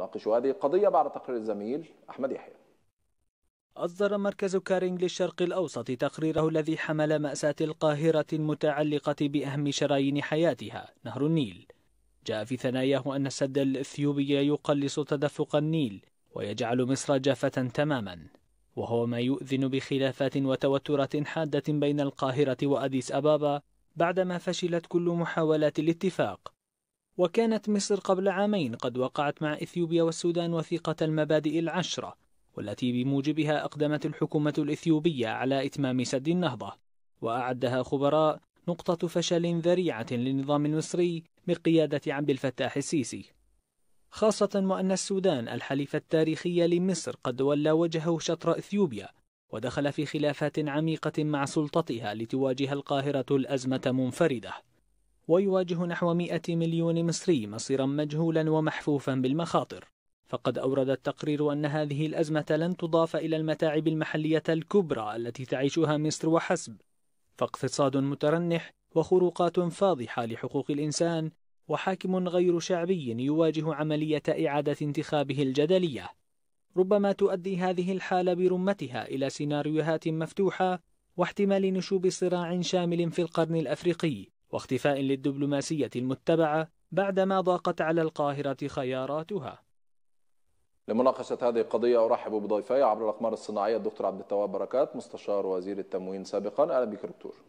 نناقش هذه القضية بعد تقرير الزميل أحمد يحيى أصدر مركز كارينج للشرق الأوسط تقريره الذي حمل مأساة القاهرة المتعلقة بأهم شرايين حياتها نهر النيل جاء في ثناياه أن السد الإثيوبي يقلص تدفق النيل ويجعل مصر جافة تماما وهو ما يؤذن بخلافات وتوترات حادة بين القاهرة وأديس أبابا بعدما فشلت كل محاولات الاتفاق وكانت مصر قبل عامين قد وقعت مع إثيوبيا والسودان وثيقة المبادئ العشرة والتي بموجبها أقدمت الحكومة الإثيوبية على إتمام سد النهضة وأعدها خبراء نقطة فشل ذريعة للنظام المصري بقيادة عبد الفتاح السيسي خاصة وأن السودان الحليف التاريخي لمصر قد ولى وجهه شطر إثيوبيا ودخل في خلافات عميقة مع سلطتها لتواجه القاهرة الأزمة منفردة ويواجه نحو 100 مليون مصري مصيرا مجهولا ومحفوفا بالمخاطر فقد أورد التقرير أن هذه الأزمة لن تضاف إلى المتاعب المحلية الكبرى التي تعيشها مصر وحسب فاقتصاد مترنح وخروقات فاضحة لحقوق الإنسان وحاكم غير شعبي يواجه عملية إعادة انتخابه الجدلية ربما تؤدي هذه الحالة برمتها إلى سيناريوهات مفتوحة واحتمال نشوب صراع شامل في القرن الأفريقي واختفاء للدبلوماسية المتبعة بعدما ضاقت على القاهرة خياراتها لمناقشة هذه القضية أرحب بضيفي عبر الأقمار الصناعية الدكتور عبد التواب بركات مستشار وزير التموين سابقا أهلا بك دكتور